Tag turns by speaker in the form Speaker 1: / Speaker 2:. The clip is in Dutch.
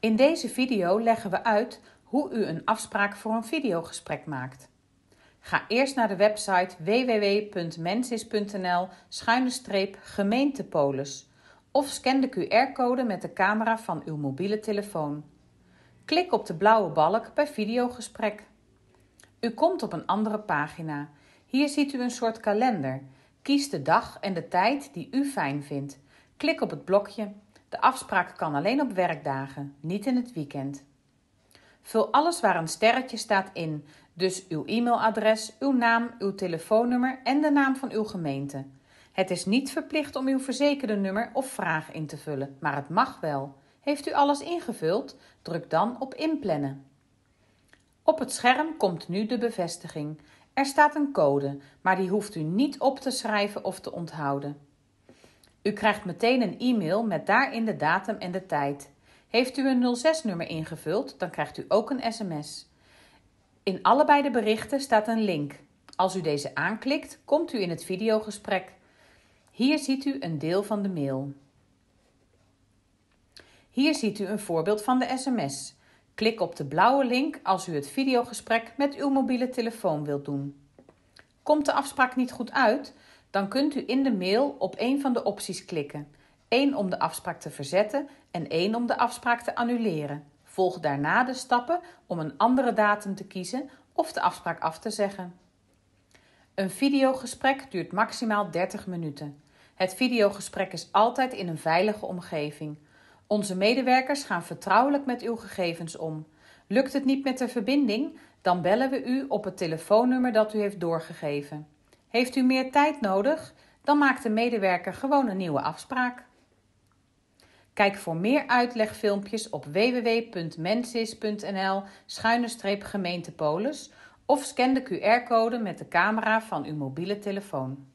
Speaker 1: In deze video leggen we uit hoe u een afspraak voor een videogesprek maakt. Ga eerst naar de website www.mensis.nl-gemeentepolis of scan de QR-code met de camera van uw mobiele telefoon. Klik op de blauwe balk bij videogesprek. U komt op een andere pagina. Hier ziet u een soort kalender. Kies de dag en de tijd die u fijn vindt. Klik op het blokje de afspraak kan alleen op werkdagen, niet in het weekend. Vul alles waar een sterretje staat in, dus uw e-mailadres, uw naam, uw telefoonnummer en de naam van uw gemeente. Het is niet verplicht om uw verzekerde nummer of vraag in te vullen, maar het mag wel. Heeft u alles ingevuld? Druk dan op inplannen. Op het scherm komt nu de bevestiging. Er staat een code, maar die hoeft u niet op te schrijven of te onthouden. U krijgt meteen een e-mail met daarin de datum en de tijd. Heeft u een 06-nummer ingevuld, dan krijgt u ook een sms. In allebei de berichten staat een link. Als u deze aanklikt, komt u in het videogesprek. Hier ziet u een deel van de mail. Hier ziet u een voorbeeld van de sms. Klik op de blauwe link als u het videogesprek met uw mobiele telefoon wilt doen. Komt de afspraak niet goed uit, dan kunt u in de mail op een van de opties klikken. één om de afspraak te verzetten en één om de afspraak te annuleren. Volg daarna de stappen om een andere datum te kiezen of de afspraak af te zeggen. Een videogesprek duurt maximaal 30 minuten. Het videogesprek is altijd in een veilige omgeving. Onze medewerkers gaan vertrouwelijk met uw gegevens om. Lukt het niet met de verbinding, dan bellen we u op het telefoonnummer dat u heeft doorgegeven. Heeft u meer tijd nodig? Dan maakt de medewerker gewoon een nieuwe afspraak. Kijk voor meer uitlegfilmpjes op www.mensis.nl-gemeentepolis of scan de QR-code met de camera van uw mobiele telefoon.